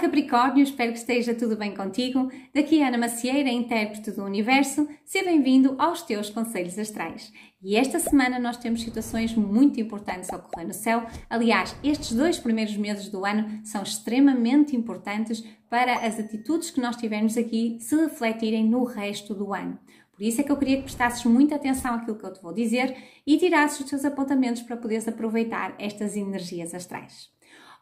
Capricórnio, espero que esteja tudo bem contigo. Daqui é Ana Macieira, intérprete do Universo. Seja bem-vindo aos teus Conselhos Astrais. E esta semana nós temos situações muito importantes a ocorrer no céu. Aliás, estes dois primeiros meses do ano são extremamente importantes para as atitudes que nós tivermos aqui se refletirem no resto do ano. Por isso é que eu queria que prestasses muita atenção àquilo que eu te vou dizer e tirasses os teus apontamentos para poderes aproveitar estas energias astrais.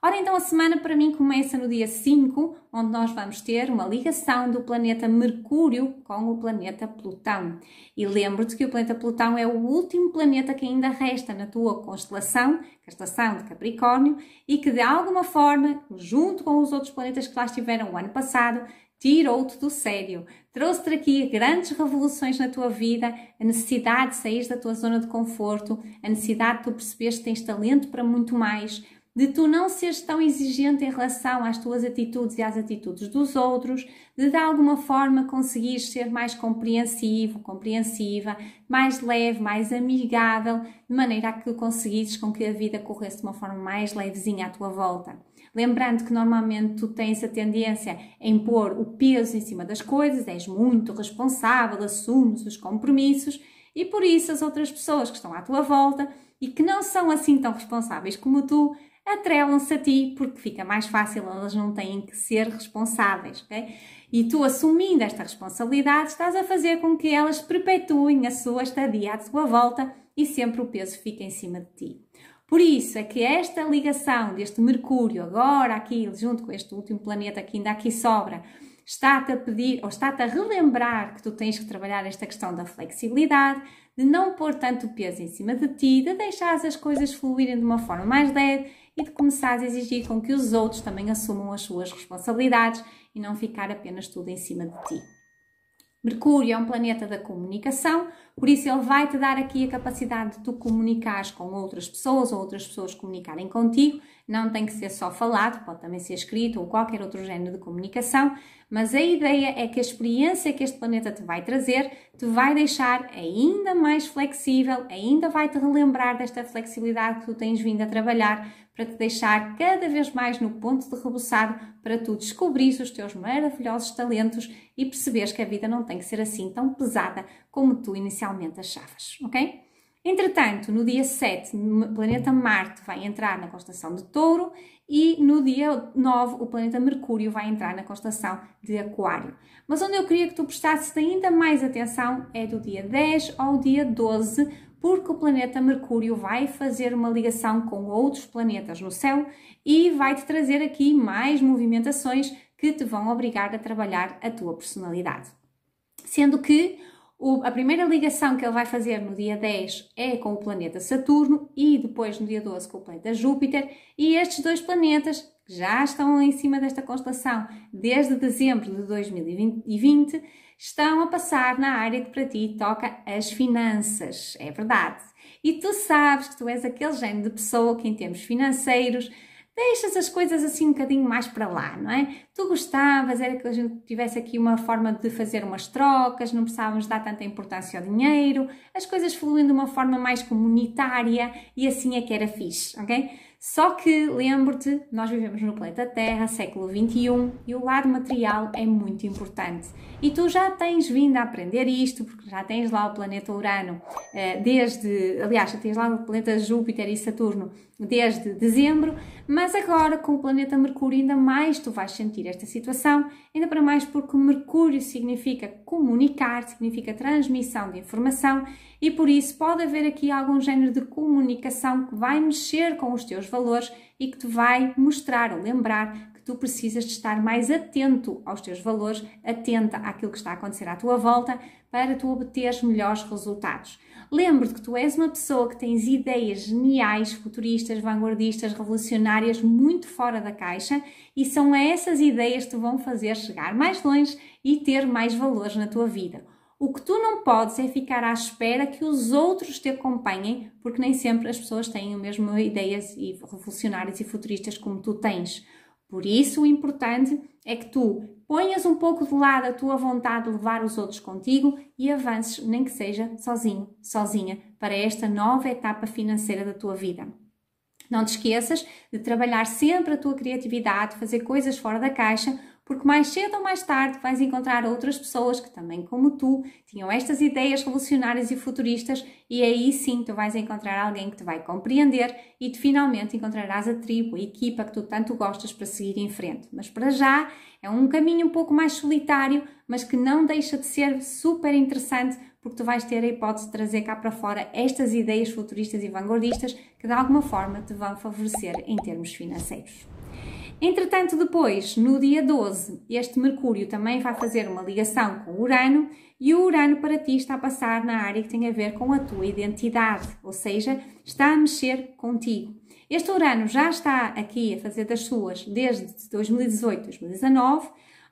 Ora, então a semana para mim começa no dia 5, onde nós vamos ter uma ligação do planeta Mercúrio com o planeta Plutão. E lembro-te que o planeta Plutão é o último planeta que ainda resta na tua constelação, constelação de Capricórnio, e que de alguma forma, junto com os outros planetas que lá estiveram o ano passado, tirou-te do sério, trouxe-te aqui grandes revoluções na tua vida, a necessidade de sair da tua zona de conforto, a necessidade de tu perceberes que tens talento para muito mais, de tu não seres tão exigente em relação às tuas atitudes e às atitudes dos outros, de de alguma forma conseguires ser mais compreensivo, compreensiva, mais leve, mais amigável, de maneira a que conseguires com que a vida corresse de uma forma mais levezinha à tua volta. Lembrando que normalmente tu tens a tendência a pôr o peso em cima das coisas, és muito responsável, assumes os compromissos e por isso as outras pessoas que estão à tua volta e que não são assim tão responsáveis como tu atrelam-se a ti porque fica mais fácil, elas não têm que ser responsáveis, ok? E tu assumindo esta responsabilidade, estás a fazer com que elas perpetuem a sua estadia à sua volta e sempre o peso fica em cima de ti. Por isso é que esta ligação deste Mercúrio, agora aqui, junto com este último planeta que ainda aqui sobra, está-te a pedir ou está-te a relembrar que tu tens que trabalhar esta questão da flexibilidade, de não pôr tanto peso em cima de ti, de deixar as coisas fluírem de uma forma mais leve e de começar a exigir com que os outros também assumam as suas responsabilidades e não ficar apenas tudo em cima de ti. Mercúrio é um planeta da comunicação, por isso ele vai te dar aqui a capacidade de tu comunicares com outras pessoas ou outras pessoas comunicarem contigo. Não tem que ser só falado, pode também ser escrito ou qualquer outro género de comunicação, mas a ideia é que a experiência que este planeta te vai trazer te vai deixar ainda mais flexível, ainda vai te relembrar desta flexibilidade que tu tens vindo a trabalhar para te deixar cada vez mais no ponto de rebuçado para tu descobrires os teus maravilhosos talentos e perceberes que a vida não tem que ser assim tão pesada como tu inicialmente achavas, ok? Entretanto, no dia 7, o planeta Marte vai entrar na constelação de Touro e no dia 9, o planeta Mercúrio vai entrar na constelação de Aquário. Mas onde eu queria que tu prestasses ainda mais atenção é do dia 10 ao dia 12, porque o planeta Mercúrio vai fazer uma ligação com outros planetas no céu e vai te trazer aqui mais movimentações que te vão obrigar a trabalhar a tua personalidade. Sendo que o, a primeira ligação que ele vai fazer no dia 10 é com o planeta Saturno e depois no dia 12 com o planeta Júpiter, e estes dois planetas já estão em cima desta constelação desde dezembro de 2020, estão a passar na área que para ti toca as finanças. É verdade. E tu sabes que tu és aquele género de pessoa que, em termos financeiros, deixas as coisas assim um bocadinho mais para lá, não é? Tu gostavas, era que a gente tivesse aqui uma forma de fazer umas trocas, não precisávamos dar tanta importância ao dinheiro, as coisas fluem de uma forma mais comunitária e assim é que era fixe, ok? Só que, lembro-te, nós vivemos no planeta Terra, século XXI, e o lado material é muito importante. E tu já tens vindo a aprender isto, porque já tens lá o planeta Urano, eh, desde, aliás, já tens lá o planeta Júpiter e Saturno desde dezembro, mas agora com o planeta Mercúrio ainda mais tu vais sentir esta situação, ainda para mais porque Mercúrio significa comunicar, significa transmissão de informação, e por isso pode haver aqui algum género de comunicação que vai mexer com os teus valores e que te vai mostrar ou lembrar que tu precisas de estar mais atento aos teus valores, atenta àquilo que está a acontecer à tua volta para tu obteres melhores resultados. lembre te que tu és uma pessoa que tens ideias geniais, futuristas, vanguardistas, revolucionárias, muito fora da caixa e são essas ideias que te vão fazer chegar mais longe e ter mais valores na tua vida. O que tu não podes é ficar à espera que os outros te acompanhem, porque nem sempre as pessoas têm o mesmo ideias e revolucionárias e futuristas como tu tens. Por isso, o importante é que tu ponhas um pouco de lado a tua vontade de levar os outros contigo e avances, nem que seja sozinho, sozinha, para esta nova etapa financeira da tua vida. Não te esqueças de trabalhar sempre a tua criatividade, fazer coisas fora da caixa, porque mais cedo ou mais tarde vais encontrar outras pessoas que também, como tu, tinham estas ideias revolucionárias e futuristas, e aí sim tu vais encontrar alguém que te vai compreender e tu finalmente encontrarás a tribo, a equipa que tu tanto gostas para seguir em frente. Mas para já é um caminho um pouco mais solitário, mas que não deixa de ser super interessante porque tu vais ter a hipótese de trazer cá para fora estas ideias futuristas e vanguardistas que de alguma forma te vão favorecer em termos financeiros. Entretanto, depois, no dia 12, este Mercúrio também vai fazer uma ligação com Urano e o Urano para ti está a passar na área que tem a ver com a tua identidade, ou seja, está a mexer contigo. Este Urano já está aqui a fazer das suas desde 2018, 2019.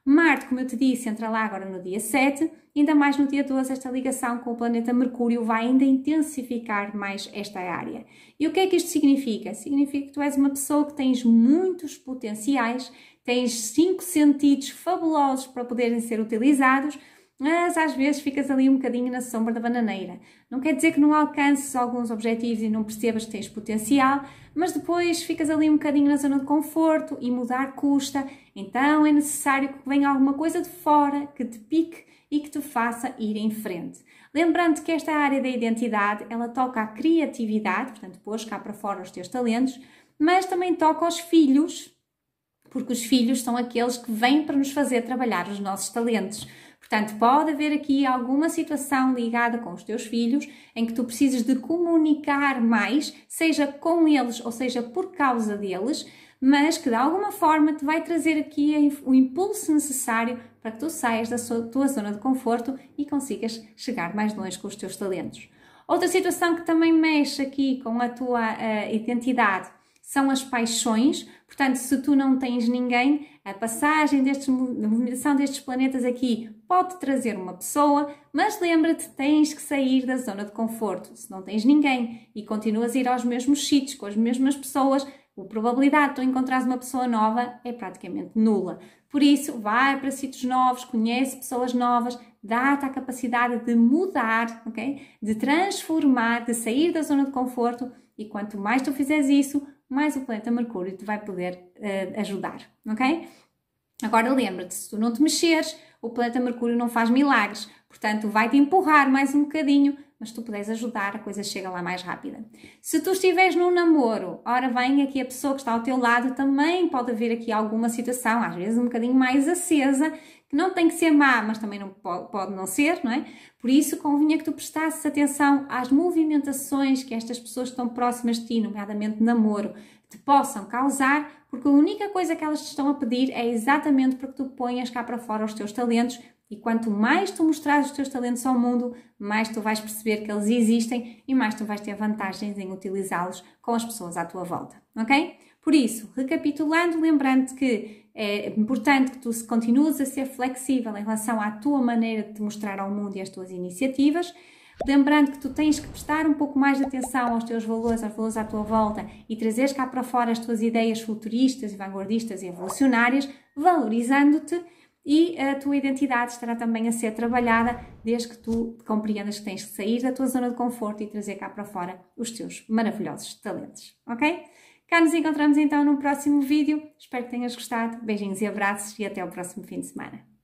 Marte, como eu te disse, entra lá agora no dia 7, ainda mais no dia 12, esta ligação com o planeta Mercúrio vai ainda intensificar mais esta área. E o que é que isto significa? Significa que tu és uma pessoa que tens muitos potenciais, tens cinco sentidos fabulosos para poderem ser utilizados, mas às vezes ficas ali um bocadinho na sombra da bananeira. Não quer dizer que não alcances alguns objetivos e não percebas que tens potencial, mas depois ficas ali um bocadinho na zona de conforto e mudar custa, então é necessário que venha alguma coisa de fora que te pique e que te faça ir em frente. Lembrando que esta área da identidade, ela toca a criatividade, portanto, pôs cá para fora os teus talentos, mas também toca aos filhos, porque os filhos são aqueles que vêm para nos fazer trabalhar os nossos talentos. Portanto, pode haver aqui alguma situação ligada com os teus filhos em que tu precisas de comunicar mais, seja com eles ou seja por causa deles, mas que de alguma forma te vai trazer aqui o impulso necessário para que tu saias da tua zona de conforto e consigas chegar mais longe com os teus talentos. Outra situação que também mexe aqui com a tua uh, identidade são as paixões. Portanto, se tu não tens ninguém, a passagem destes, a movimentação destes planetas aqui pode trazer uma pessoa, mas lembra-te, tens que sair da zona de conforto. Se não tens ninguém e continuas a ir aos mesmos sítios, com as mesmas pessoas, a probabilidade de tu encontrares uma pessoa nova é praticamente nula. Por isso, vai para sítios novos, conhece pessoas novas, dá-te a capacidade de mudar, ok? De transformar, de sair da zona de conforto e quanto mais tu fizeres isso, mais o planeta Mercúrio te vai poder uh, ajudar, ok? Agora lembra-te, se tu não te mexeres, o planeta Mercúrio não faz milagres, portanto vai-te empurrar mais um bocadinho mas tu puderes ajudar, a coisa chega lá mais rápida. Se tu estiveres num namoro, ora vem aqui a pessoa que está ao teu lado também pode haver aqui alguma situação, às vezes um bocadinho mais acesa, que não tem que ser má, mas também não pode não ser, não é? Por isso convinha que tu prestasses atenção às movimentações que estas pessoas que estão próximas de ti, nomeadamente namoro, te possam causar, porque a única coisa que elas te estão a pedir é exatamente para que tu ponhas cá para fora os teus talentos, e quanto mais tu mostrares os teus talentos ao mundo, mais tu vais perceber que eles existem e mais tu vais ter vantagens em utilizá-los com as pessoas à tua volta, ok? Por isso, recapitulando, lembrando que é importante que tu continues a ser flexível em relação à tua maneira de te mostrar ao mundo e às tuas iniciativas, Lembrando que tu tens que prestar um pouco mais de atenção aos teus valores, aos valores à tua volta e trazeres cá para fora as tuas ideias futuristas, vanguardistas e evolucionárias, valorizando-te, e a tua identidade estará também a ser trabalhada desde que tu compreendas que tens de sair da tua zona de conforto e trazer cá para fora os teus maravilhosos talentos, ok? Cá nos encontramos então no próximo vídeo. Espero que tenhas gostado. Beijinhos e abraços e até o próximo fim de semana.